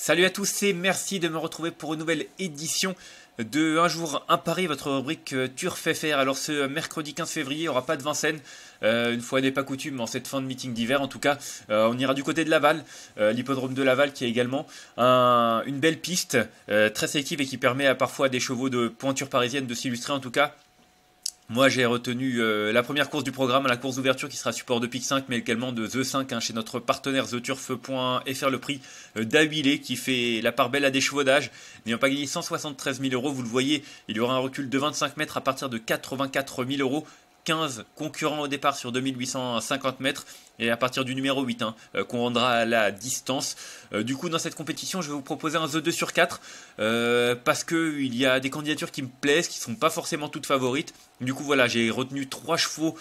Salut à tous et merci de me retrouver pour une nouvelle édition de Un jour, un Paris, votre rubrique euh, Turf fait faire. Alors ce mercredi 15 février, il n'y aura pas de Vincennes, euh, une fois n'est pas coutume en cette fin de meeting d'hiver. En tout cas, euh, on ira du côté de Laval, l'hippodrome de Laval qui est également une belle piste très sélective et qui permet à parfois des chevaux de pointure parisienne de s'illustrer. En tout cas, moi, j'ai retenu euh, la première course du programme, la course d'ouverture qui sera support de PIC 5, mais également de The 5 hein, chez notre partenaire TheTurf.fr. Le prix euh, qui fait la part belle à des chevaudages. N'ayant pas gagné 173 000 euros, vous le voyez, il y aura un recul de 25 mètres à partir de 84 000 euros. 15 concurrents au départ sur 2850 mètres et à partir du numéro 8 hein, euh, qu'on rendra à la distance. Euh, du coup, dans cette compétition, je vais vous proposer un The 2 sur 4 euh, parce que il y a des candidatures qui me plaisent, qui sont pas forcément toutes favorites. Du coup, voilà, j'ai retenu trois chevaux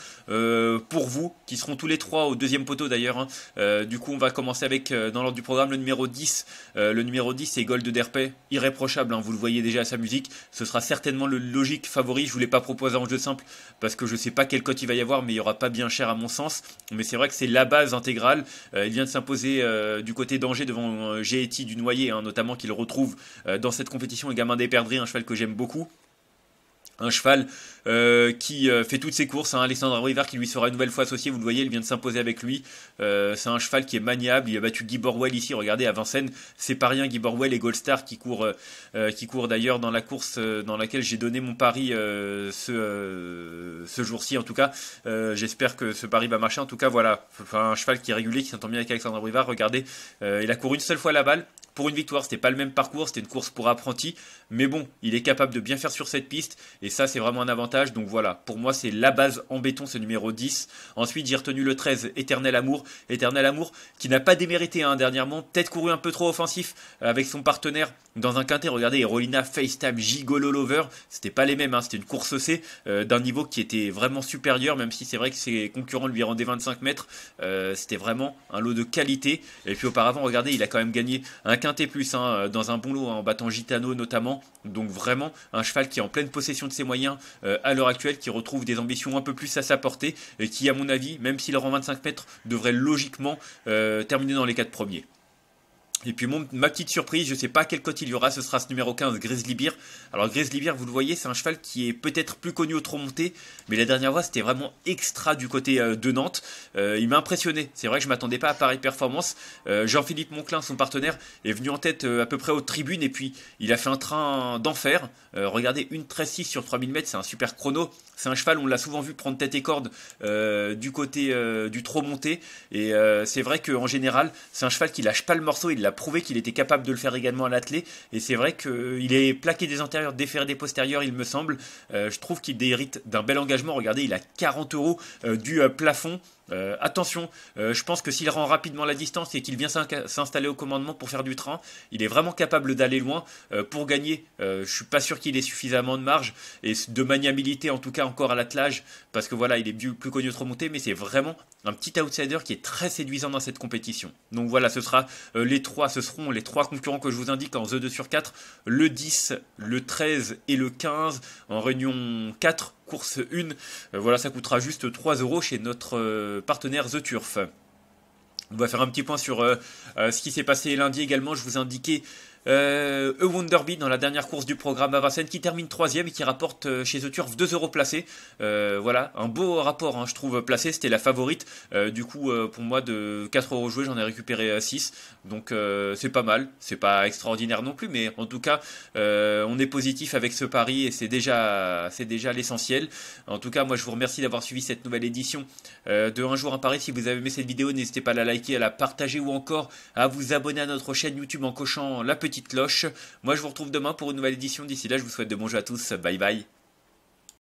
pour vous, qui seront tous les trois au deuxième poteau d'ailleurs. Hein. du coup, on va commencer avec, dans l'ordre du programme, le numéro 10. le numéro 10, c'est Gold Derpé, irréprochable, hein, vous le voyez déjà à sa musique. Ce sera certainement le logique favori, je voulais pas proposer un jeu simple parce que je sais pas pas quel cote il va y avoir, mais il y aura pas bien cher à mon sens. Mais c'est vrai que c'est la base intégrale. Euh, il vient de s'imposer euh, du côté danger devant euh, Geti du Noyer, hein, notamment qu'il retrouve dans cette compétition, et Gamin d'Éperdrix, un cheval que j'aime beaucoup un cheval euh, qui euh, fait toutes ses courses. Hein, Alexandre Rivard qui lui sera une nouvelle fois associé, vous le voyez, il vient de s'imposer avec lui. Euh, c'est un cheval qui est maniable. Il a battu Guy Borwell ici, regardez, à Vincennes. C'est pas rien, Guy Borwell et Goldstar qui courent, qui courent d'ailleurs dans la course dans laquelle j'ai donné mon pari ce, jour-ci en tout cas. J'espère que ce pari va marcher. En tout cas, voilà, un cheval qui est régulier, qui s'entend bien avec Alexandre Rivard. Regardez, il a couru une seule fois la balle pour une victoire. C'était pas le même parcours, c'était une course pour apprenti. Mais bon, il est capable de bien faire sur cette piste. Et ça, c'est vraiment un avantage. Donc voilà, pour moi, c'est la base en béton, ce numéro 10. Ensuite, j'ai retenu le 13, Éternel Amour. Éternel Amour, qui n'a pas démérité hein, dernièrement. Peut-être couru un peu trop offensif avec son partenaire dans un quintet. Regardez, Rolina, FaceTime, Gigolo Lover. C'était pas les mêmes. Hein. C'était une course C euh, d'un niveau qui était vraiment supérieur, même si c'est vrai que ses concurrents lui rendaient 25 mètres. Euh, c'était vraiment un lot de qualité. Et puis auparavant, regardez, il a quand même gagné un quintet T plus hein, euh, dans un bon lot hein, en battant Gitano notamment. Donc vraiment un cheval qui est en pleine possession de ses moyens euh, à l'heure actuelle, qui retrouve des ambitions un peu plus à sa portée et qui à mon avis, même s'il rend 25 mètres, devrait logiquement euh, terminer dans les quatre premiers. Et puis ma petite surprise, je sais pas quel cote il y aura, ce sera ce numéro 15, Grizzly Beer. Alors Grizzly vous le voyez, c'est un cheval qui est peut-être plus connu au trop monté, mais la dernière fois c'était vraiment extra du côté euh, de Nantes. Euh, il m'a impressionné, c'est vrai que je m'attendais pas à pareille performance. Euh, Jean-Philippe Monclin, son partenaire, est venu en tête à peu près aux tribunes et puis il a fait un train d'enfer. regardez, une 13-6 sur 3000 mètres, c'est un super chrono. C'est un cheval, on l'a souvent vu prendre tête et corde du côté du trop monté. Et c'est vrai qu'en général, c'est un cheval qui lâche pas le morceau, il a prouvé qu'il était capable de le faire également à l'atelier. Et c'est vrai qu'il euh, est plaqué des antérieurs, déféré des postérieurs, il me semble. Euh, je trouve qu'il déhérite d'un bel engagement. Regardez, il a 40 euros euh, du plafond. Euh, attention, euh, je pense que s'il rend rapidement la distance et qu'il vient s'installer au commandement pour faire du train, il est vraiment capable d'aller loin euh, pour gagner. je suis pas sûr qu'il ait suffisamment de marge et de maniabilité en tout cas encore à l'attelage parce que voilà, il est plus, connu de remonter, mais c'est vraiment un petit outsider qui est très séduisant dans cette compétition. Donc voilà, ce sera les trois, ce seront les trois concurrents que je vous indique en The 2 sur 4, le 10, le 13 et le 15 en réunion 4 course 1. Euh, voilà, ça coûtera juste 3 euros chez notre euh, partenaire The Turf. On va faire un petit point sur euh, ce qui s'est passé lundi également. Je vous indiquais euh, e dans la dernière course du programme à Vincennes qui termine troisième et qui rapporte euh, chez The Turf 2 euros placés. Euh, voilà, un beau rapport, hein, je trouve, placé. C'était la favorite. Euh, du coup, pour moi, de 4 euros joués, j'en ai récupéré 6. Donc, c'est pas mal. C'est pas extraordinaire non plus, mais en tout cas, on est positif avec ce pari et c'est déjà, c'est déjà l'essentiel. En tout cas, moi, je vous remercie d'avoir suivi cette nouvelle édition de Un jour à Paris Si vous avez aimé cette vidéo, n'hésitez pas à la liker, à la partager ou encore à vous abonner à notre chaîne YouTube en cochant la petite cloche. Moi, je vous retrouve demain pour une nouvelle édition. D'ici là, je vous souhaite de bons jeux à tous. Bye bye.